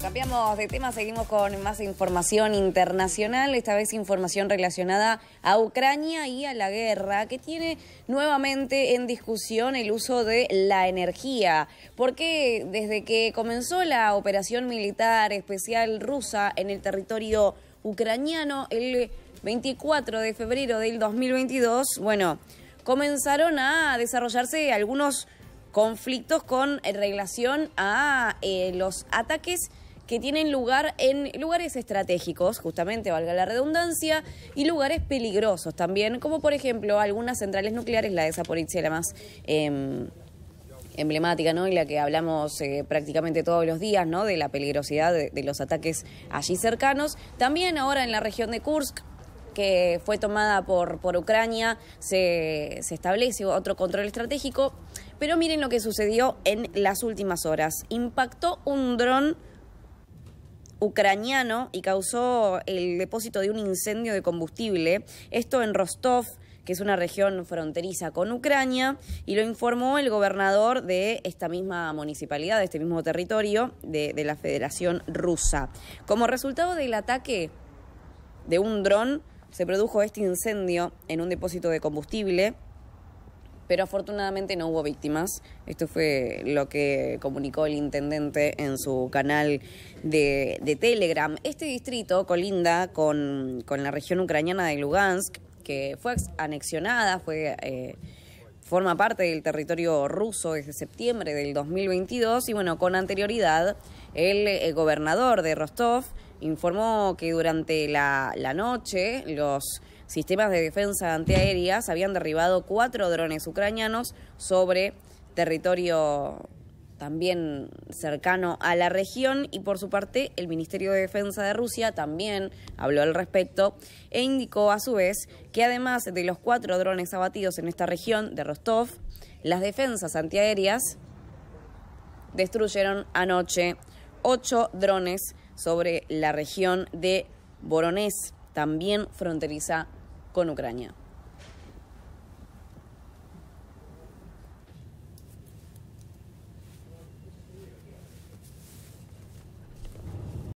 cambiamos de tema, seguimos con más información internacional, esta vez información relacionada a Ucrania y a la guerra, que tiene nuevamente en discusión el uso de la energía, porque desde que comenzó la operación militar especial rusa en el territorio ucraniano el 24 de febrero del 2022, bueno, comenzaron a desarrollarse algunos conflictos con relación a eh, los ataques que tienen lugar en lugares estratégicos, justamente valga la redundancia, y lugares peligrosos también, como por ejemplo algunas centrales nucleares, la de esa policía la más... Em, emblemática, ¿no? Y la que hablamos eh, prácticamente todos los días, ¿no? De la peligrosidad de, los ataques allí cercanos. También ahora en la región de Kursk, que fue tomada por, por Ucrania, se, se, establece otro control estratégico. Pero miren lo que sucedió en las últimas horas. Impactó un dron ucraniano y causó el depósito de un incendio de combustible, esto en Rostov, que es una región fronteriza con Ucrania, y lo informó el gobernador de esta misma municipalidad, de este mismo territorio de, de la Federación Rusa. Como resultado del ataque de un dron, se produjo este incendio en un depósito de combustible pero afortunadamente no hubo víctimas. Esto fue lo que comunicó el intendente en su canal de, Telegram. Este distrito colinda con, la región ucraniana de Lugansk, que fue anexionada, fue... Eh, forma parte del territorio ruso desde septiembre del 2022 y bueno, con anterioridad el eh, gobernador de Rostov informó que durante la, noche los sistemas de defensa antiaéreas habían derribado cuatro drones ucranianos sobre territorio también cercano a la región y por su parte el Ministerio de Defensa de Rusia también habló al respecto e indicó a su vez que además de los cuatro drones abatidos en esta región de Rostov, las defensas antiaéreas destruyeron anoche ocho drones sobre la región de Voronés, también fronteriza con Ucrania.